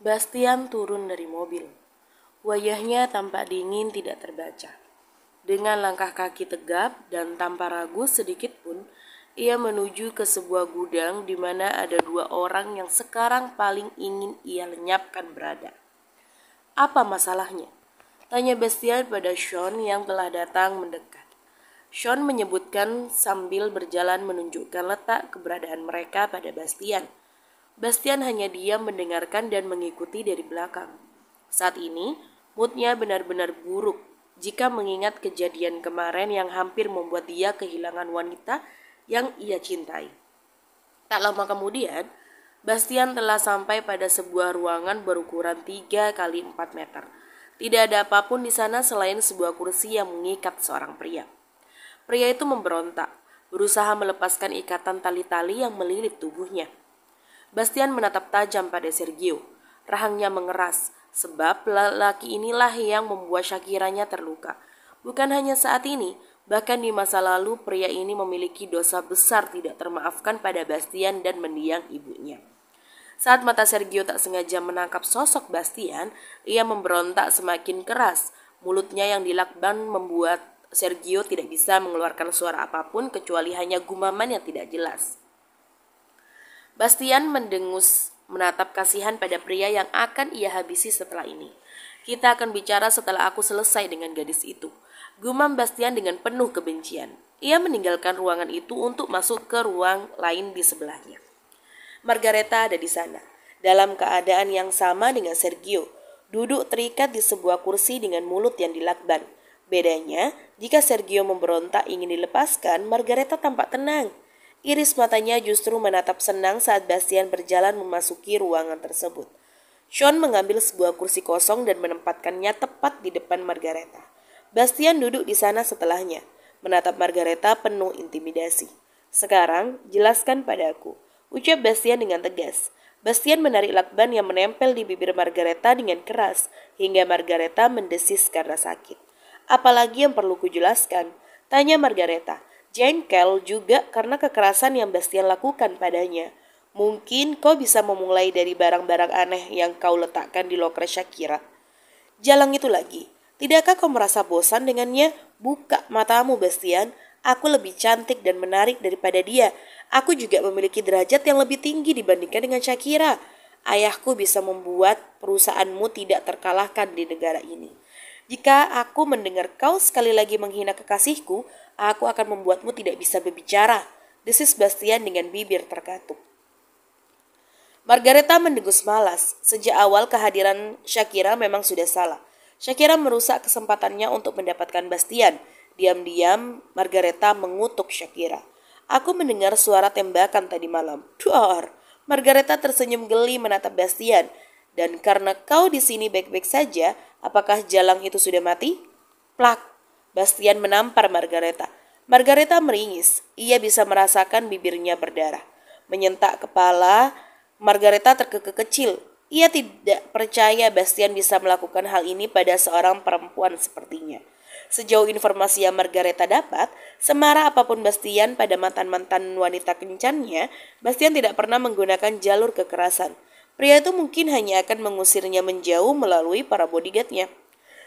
Bastian turun dari mobil. wajahnya tampak dingin tidak terbaca. Dengan langkah kaki tegap dan tanpa ragu sedikit pun, ia menuju ke sebuah gudang di mana ada dua orang yang sekarang paling ingin ia lenyapkan berada. Apa masalahnya? Tanya Bastian pada Sean yang telah datang mendekat. Sean menyebutkan sambil berjalan menunjukkan letak keberadaan mereka pada Bastian – Bastian hanya diam mendengarkan dan mengikuti dari belakang. Saat ini, moodnya benar-benar buruk jika mengingat kejadian kemarin yang hampir membuat dia kehilangan wanita yang ia cintai. Tak lama kemudian, Bastian telah sampai pada sebuah ruangan berukuran 3 kali 4 meter. Tidak ada apapun di sana selain sebuah kursi yang mengikat seorang pria. Pria itu memberontak, berusaha melepaskan ikatan tali-tali yang melilit tubuhnya. Bastian menatap tajam pada Sergio. Rahangnya mengeras, sebab lelaki inilah yang membuat Shakiranya terluka. Bukan hanya saat ini, bahkan di masa lalu pria ini memiliki dosa besar tidak termaafkan pada Bastian dan mendiang ibunya. Saat mata Sergio tak sengaja menangkap sosok Bastian, ia memberontak semakin keras. Mulutnya yang dilakban membuat Sergio tidak bisa mengeluarkan suara apapun kecuali hanya gumaman yang tidak jelas. Bastian mendengus menatap kasihan pada pria yang akan ia habisi setelah ini. Kita akan bicara setelah aku selesai dengan gadis itu. Gumam Bastian dengan penuh kebencian. Ia meninggalkan ruangan itu untuk masuk ke ruang lain di sebelahnya. Margareta ada di sana, dalam keadaan yang sama dengan Sergio, duduk terikat di sebuah kursi dengan mulut yang dilakban. Bedanya, jika Sergio memberontak ingin dilepaskan, Margareta tampak tenang. Iris matanya justru menatap senang saat Bastian berjalan memasuki ruangan tersebut. Sean mengambil sebuah kursi kosong dan menempatkannya tepat di depan Margareta. Bastian duduk di sana setelahnya, menatap Margareta penuh intimidasi. Sekarang, jelaskan padaku, ucap Bastian dengan tegas. Bastian menarik lakban yang menempel di bibir Margareta dengan keras, hingga Margareta mendesis karena sakit. Apalagi yang perlu kujelaskan? Tanya Margareta. Jengkel juga karena kekerasan yang Bastian lakukan padanya. Mungkin kau bisa memulai dari barang-barang aneh yang kau letakkan di loker Shakira. Jalang itu lagi. Tidakkah kau merasa bosan dengannya? Buka matamu, Bastian. Aku lebih cantik dan menarik daripada dia. Aku juga memiliki derajat yang lebih tinggi dibandingkan dengan Shakira. Ayahku bisa membuat perusahaanmu tidak terkalahkan di negara ini. Jika aku mendengar kau sekali lagi menghina kekasihku, aku akan membuatmu tidak bisa berbicara. Desis Bastian dengan bibir terkatup. Margareta mendegus malas. Sejak awal kehadiran Shakira memang sudah salah. Shakira merusak kesempatannya untuk mendapatkan Bastian. Diam-diam Margareta mengutuk Shakira. Aku mendengar suara tembakan tadi malam. Duar! Margareta tersenyum geli menatap Bastian. Dan karena kau di sini baik-baik saja, Apakah Jalang itu sudah mati? Plak! Bastian menampar Margareta. Margareta meringis. Ia bisa merasakan bibirnya berdarah. Menyentak kepala, Margareta terkekeh kecil. Ia tidak percaya Bastian bisa melakukan hal ini pada seorang perempuan sepertinya. Sejauh informasi yang Margareta dapat, semarah apapun Bastian pada mantan-mantan wanita kencannya, Bastian tidak pernah menggunakan jalur kekerasan. Pria itu mungkin hanya akan mengusirnya menjauh melalui para bodyguardnya.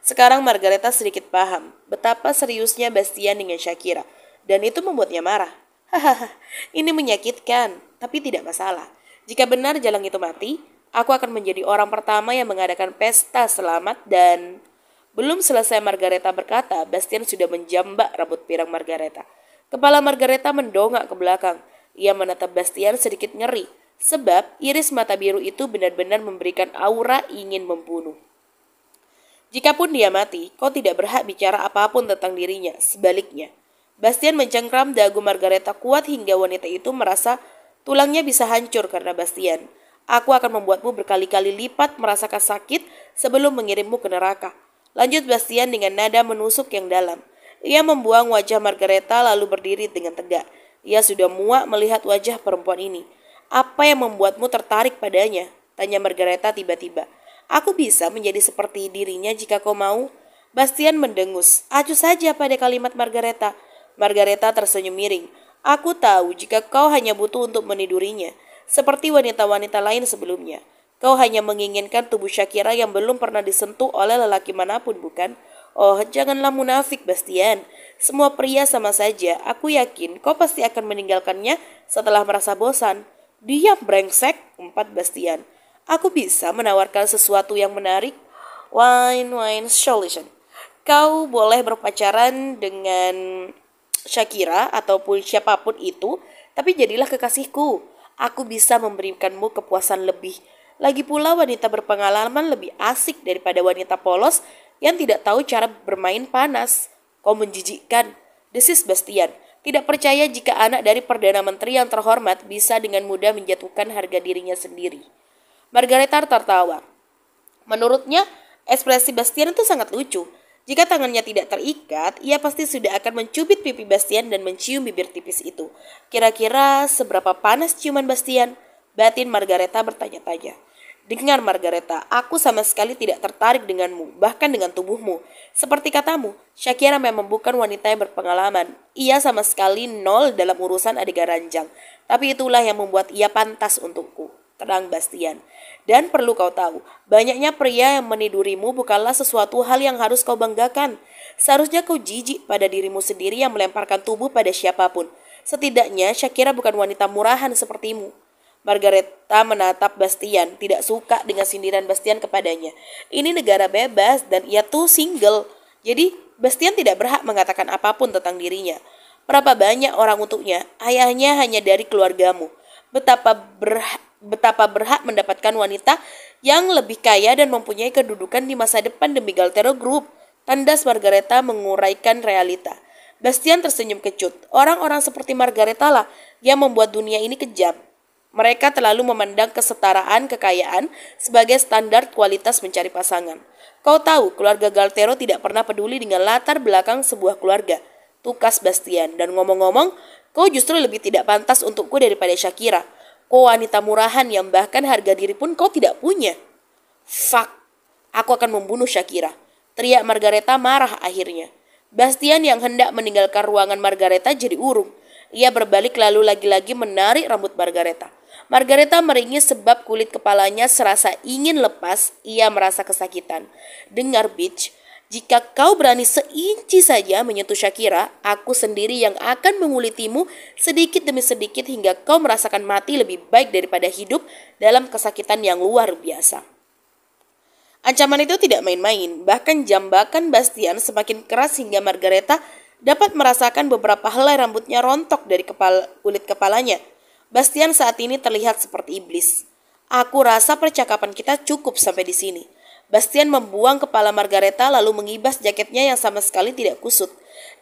Sekarang Margareta sedikit paham betapa seriusnya Bastian dengan Shakira, dan itu membuatnya marah. Hahaha, ini menyakitkan, tapi tidak masalah. Jika benar jalan itu mati, aku akan menjadi orang pertama yang mengadakan pesta selamat dan... Belum selesai Margareta berkata, Bastian sudah menjambak rambut pirang Margareta. Kepala Margareta mendongak ke belakang. Ia menatap Bastian sedikit ngeri. Sebab iris mata biru itu benar-benar memberikan aura ingin membunuh. Jikapun dia mati, kau tidak berhak bicara apapun tentang dirinya. Sebaliknya, Bastian mencengkram dagu Margareta kuat hingga wanita itu merasa tulangnya bisa hancur karena Bastian. Aku akan membuatmu berkali-kali lipat merasakan sakit sebelum mengirimmu ke neraka. Lanjut Bastian dengan nada menusuk yang dalam. Ia membuang wajah Margareta lalu berdiri dengan tegak. Ia sudah muak melihat wajah perempuan ini. Apa yang membuatmu tertarik padanya? Tanya Margareta tiba-tiba. Aku bisa menjadi seperti dirinya jika kau mau. Bastian mendengus. Acu saja pada kalimat Margareta. Margareta tersenyum miring. Aku tahu jika kau hanya butuh untuk menidurinya, seperti wanita-wanita lain sebelumnya. Kau hanya menginginkan tubuh Shakira yang belum pernah disentuh oleh lelaki manapun, bukan? Oh, janganlah munafik, Bastian. Semua pria sama saja. Aku yakin kau pasti akan meninggalkannya setelah merasa bosan. Diam brengsek, empat Bastian. Aku bisa menawarkan sesuatu yang menarik. Wine, wine, solution. Kau boleh berpacaran dengan Shakira ataupun siapapun itu, tapi jadilah kekasihku. Aku bisa memberikanmu kepuasan lebih. Lagi pula wanita berpengalaman lebih asik daripada wanita polos yang tidak tahu cara bermain panas. Kau menjijikkan. This is Bastian tidak percaya jika anak dari Perdana Menteri yang terhormat bisa dengan mudah menjatuhkan harga dirinya sendiri. Margaretha tertawa. Menurutnya, ekspresi Bastian itu sangat lucu. Jika tangannya tidak terikat, ia pasti sudah akan mencubit pipi Bastian dan mencium bibir tipis itu. Kira-kira seberapa panas ciuman Bastian? Batin Margareta bertanya-tanya. Dengar, Margareta, aku sama sekali tidak tertarik denganmu, bahkan dengan tubuhmu. Seperti katamu, Shakira memang bukan wanita yang berpengalaman. Ia sama sekali nol dalam urusan adegan ranjang. Tapi itulah yang membuat ia pantas untukku. Terang Bastian. Dan perlu kau tahu, banyaknya pria yang menidurimu bukanlah sesuatu hal yang harus kau banggakan. Seharusnya kau jijik pada dirimu sendiri yang melemparkan tubuh pada siapapun. Setidaknya Shakira bukan wanita murahan sepertimu. Margareta menatap Bastian, tidak suka dengan sindiran Bastian kepadanya. Ini negara bebas dan ia tuh single. Jadi, Bastian tidak berhak mengatakan apapun tentang dirinya. Berapa banyak orang untuknya, ayahnya hanya dari keluargamu. Betapa berhak, betapa berhak mendapatkan wanita yang lebih kaya dan mempunyai kedudukan di masa depan demi Galtero Group. Tandas Margareta menguraikan realita. Bastian tersenyum kecut. Orang-orang seperti Margareta lah yang membuat dunia ini kejam. Mereka terlalu memandang kesetaraan kekayaan sebagai standar kualitas mencari pasangan. Kau tahu, keluarga Galtero tidak pernah peduli dengan latar belakang sebuah keluarga. Tukas Bastian. Dan ngomong-ngomong, kau justru lebih tidak pantas untukku daripada Shakira. Kau wanita murahan yang bahkan harga diri pun kau tidak punya. Fuck, aku akan membunuh Shakira. Teriak Margareta marah akhirnya. Bastian yang hendak meninggalkan ruangan Margareta jadi urung. Ia berbalik lalu lagi-lagi menarik rambut Margareta. Margareta meringis sebab kulit kepalanya serasa ingin lepas. Ia merasa kesakitan. Dengar, bitch. Jika kau berani seinci saja menyentuh Shakira, aku sendiri yang akan mengulitimu sedikit demi sedikit hingga kau merasakan mati lebih baik daripada hidup dalam kesakitan yang luar biasa. Ancaman itu tidak main-main, bahkan jambakan Bastian semakin keras hingga Margareta dapat merasakan beberapa helai rambutnya rontok dari kepala, kulit kepalanya. Bastian saat ini terlihat seperti iblis. Aku rasa percakapan kita cukup sampai di sini. Bastian membuang kepala Margareta lalu mengibas jaketnya yang sama sekali tidak kusut.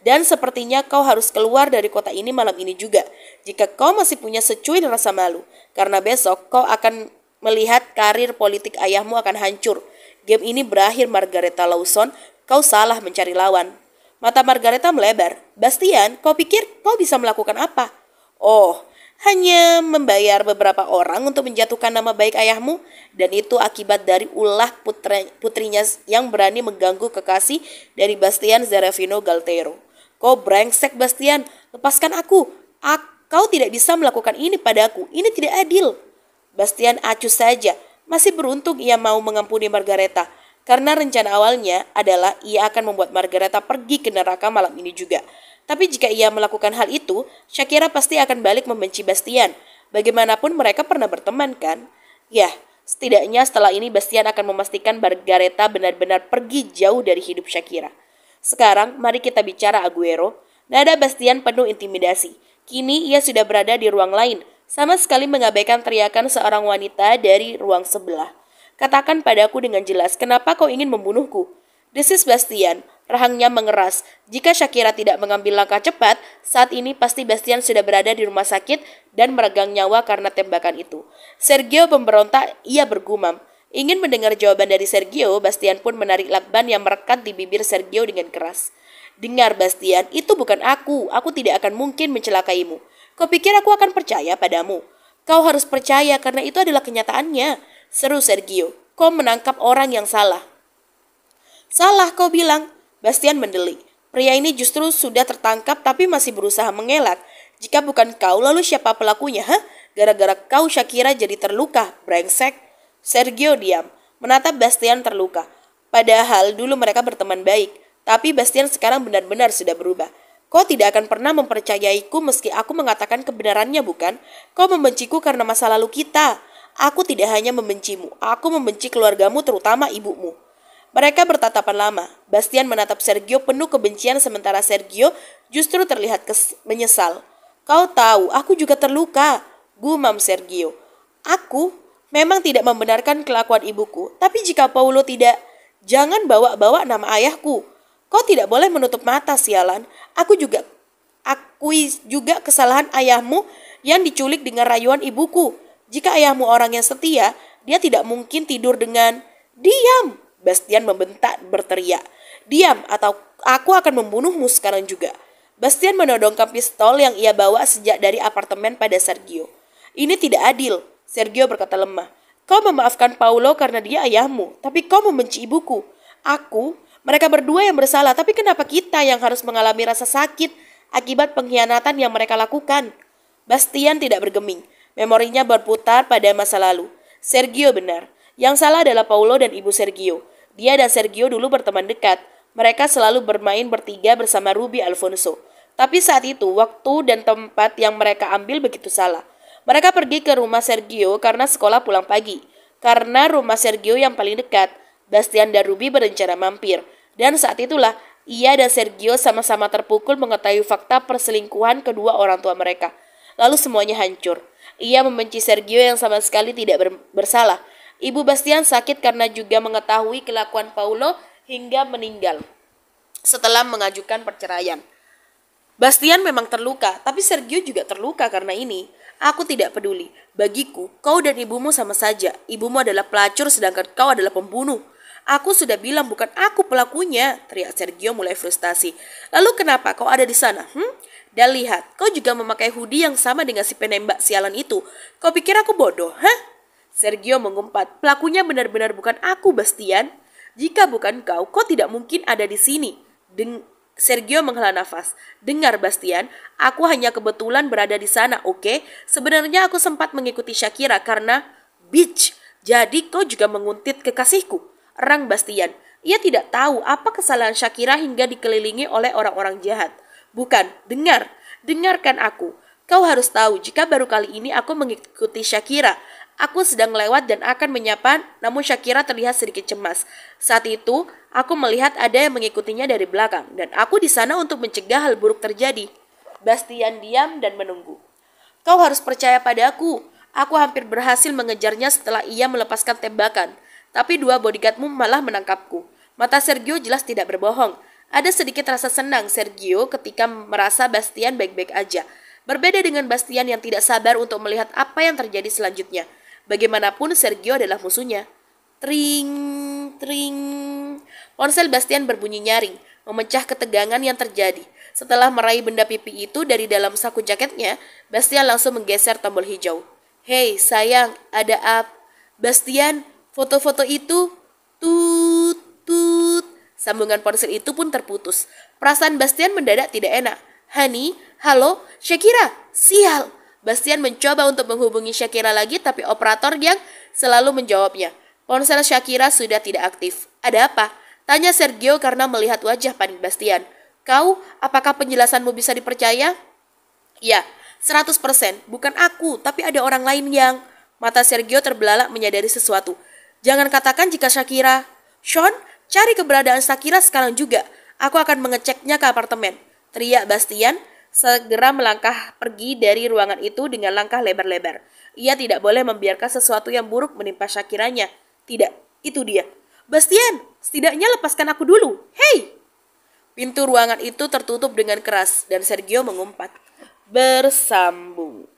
Dan sepertinya kau harus keluar dari kota ini malam ini juga. Jika kau masih punya secuil rasa malu. Karena besok kau akan melihat karir politik ayahmu akan hancur. Game ini berakhir Margareta Lawson. Kau salah mencari lawan. Mata Margareta melebar. Bastian, kau pikir kau bisa melakukan apa? Oh, hanya membayar beberapa orang untuk menjatuhkan nama baik ayahmu dan itu akibat dari ulah putri putrinya yang berani mengganggu kekasih dari Bastian Zarevino Galtero. Kau brengsek Bastian, lepaskan aku. aku. Kau tidak bisa melakukan ini padaku. Ini tidak adil. Bastian acuh saja. Masih beruntung ia mau mengampuni Margareta karena rencana awalnya adalah ia akan membuat Margareta pergi ke neraka malam ini juga. Tapi jika ia melakukan hal itu, Shakira pasti akan balik membenci Bastian. Bagaimanapun mereka pernah berteman kan? Yah, setidaknya setelah ini Bastian akan memastikan Margareta benar-benar pergi jauh dari hidup Shakira. Sekarang, mari kita bicara Aguero. Nada Bastian penuh intimidasi. Kini ia sudah berada di ruang lain, sama sekali mengabaikan teriakan seorang wanita dari ruang sebelah. Katakan padaku dengan jelas, kenapa kau ingin membunuhku? Desis Bastian, Rahangnya mengeras. Jika Shakira tidak mengambil langkah cepat, saat ini pasti Bastian sudah berada di rumah sakit dan meregang nyawa karena tembakan itu. Sergio memberontak, ia bergumam. Ingin mendengar jawaban dari Sergio, Bastian pun menarik lakban yang merekat di bibir Sergio dengan keras. Dengar Bastian, itu bukan aku. Aku tidak akan mungkin mencelakaimu. Kau pikir aku akan percaya padamu? Kau harus percaya karena itu adalah kenyataannya. Seru Sergio, kau menangkap orang yang salah. Salah kau bilang, Bastian mendeli. Pria ini justru sudah tertangkap tapi masih berusaha mengelak. Jika bukan kau, lalu siapa pelakunya, ha? Gara-gara kau Shakira jadi terluka, brengsek. Sergio diam, menatap Bastian terluka. Padahal dulu mereka berteman baik, tapi Bastian sekarang benar-benar sudah berubah. Kau tidak akan pernah mempercayaiku meski aku mengatakan kebenarannya, bukan? Kau membenciku karena masa lalu kita. Aku tidak hanya membencimu, aku membenci keluargamu terutama ibumu. Mereka bertatapan lama. Bastian menatap Sergio penuh kebencian sementara Sergio justru terlihat menyesal. Kau tahu, aku juga terluka, gumam Sergio. Aku memang tidak membenarkan kelakuan ibuku, tapi jika Paulo tidak, jangan bawa-bawa nama ayahku. Kau tidak boleh menutup mata, sialan. Aku juga akui juga kesalahan ayahmu yang diculik dengan rayuan ibuku. Jika ayahmu orang yang setia, dia tidak mungkin tidur dengan diam Bastian membentak berteriak. Diam atau aku akan membunuhmu sekarang juga. Bastian menodongkan pistol yang ia bawa sejak dari apartemen pada Sergio. Ini tidak adil, Sergio berkata lemah. Kau memaafkan Paulo karena dia ayahmu, tapi kau membenci ibuku. Aku, mereka berdua yang bersalah, tapi kenapa kita yang harus mengalami rasa sakit akibat pengkhianatan yang mereka lakukan? Bastian tidak bergeming. Memorinya berputar pada masa lalu. Sergio benar. Yang salah adalah Paulo dan ibu Sergio. Dia dan Sergio dulu berteman dekat. Mereka selalu bermain bertiga bersama Ruby Alfonso. Tapi saat itu, waktu dan tempat yang mereka ambil begitu salah. Mereka pergi ke rumah Sergio karena sekolah pulang pagi. Karena rumah Sergio yang paling dekat, Bastian dan Ruby berencana mampir. Dan saat itulah, ia dan Sergio sama-sama terpukul mengetahui fakta perselingkuhan kedua orang tua mereka. Lalu semuanya hancur. Ia membenci Sergio yang sama sekali tidak bersalah Ibu Bastian sakit karena juga mengetahui kelakuan Paulo hingga meninggal setelah mengajukan perceraian. Bastian memang terluka, tapi Sergio juga terluka karena ini. Aku tidak peduli. Bagiku, kau dan ibumu sama saja. Ibumu adalah pelacur sedangkan kau adalah pembunuh. Aku sudah bilang bukan aku pelakunya, teriak Sergio mulai frustasi. Lalu kenapa kau ada di sana? Hmm? Dan lihat, kau juga memakai hoodie yang sama dengan si penembak sialan itu. Kau pikir aku bodoh, hah? Sergio mengumpat, pelakunya benar-benar bukan aku, Bastian. Jika bukan kau, kau tidak mungkin ada di sini. Deng Sergio menghela nafas. Dengar, Bastian, aku hanya kebetulan berada di sana, oke? Okay? Sebenarnya aku sempat mengikuti Shakira karena... Bitch, jadi kau juga menguntit kekasihku. Rang Bastian, ia tidak tahu apa kesalahan Shakira hingga dikelilingi oleh orang-orang jahat. Bukan, dengar, dengarkan aku. Kau harus tahu jika baru kali ini aku mengikuti Shakira. Aku sedang lewat dan akan menyapa, namun Shakira terlihat sedikit cemas. Saat itu, aku melihat ada yang mengikutinya dari belakang, dan aku di sana untuk mencegah hal buruk terjadi. Bastian diam dan menunggu. Kau harus percaya padaku. Aku hampir berhasil mengejarnya setelah ia melepaskan tembakan. Tapi dua bodyguardmu malah menangkapku. Mata Sergio jelas tidak berbohong. Ada sedikit rasa senang Sergio ketika merasa Bastian baik-baik aja. Berbeda dengan Bastian yang tidak sabar untuk melihat apa yang terjadi selanjutnya. Bagaimanapun Sergio adalah musuhnya. Tring, tring. Ponsel Bastian berbunyi nyaring, memecah ketegangan yang terjadi. Setelah meraih benda pipi itu dari dalam saku jaketnya, Bastian langsung menggeser tombol hijau. Hei, sayang, ada apa? Bastian, foto-foto itu, tut, tut. Sambungan ponsel itu pun terputus. Perasaan Bastian mendadak tidak enak. Hani, halo, Shakira, sial, Bastian mencoba untuk menghubungi Shakira lagi tapi operator yang selalu menjawabnya. Ponsel Shakira sudah tidak aktif. Ada apa? Tanya Sergio karena melihat wajah panik Bastian. Kau, apakah penjelasanmu bisa dipercaya? Ya, 100%. Bukan aku, tapi ada orang lain yang... Mata Sergio terbelalak menyadari sesuatu. Jangan katakan jika Shakira... Sean, cari keberadaan Shakira sekarang juga. Aku akan mengeceknya ke apartemen. Teriak Bastian segera melangkah pergi dari ruangan itu dengan langkah lebar-lebar. Ia tidak boleh membiarkan sesuatu yang buruk menimpa Shakiranya. Tidak, itu dia. Bastian, setidaknya lepaskan aku dulu. Hei! Pintu ruangan itu tertutup dengan keras dan Sergio mengumpat. Bersambung.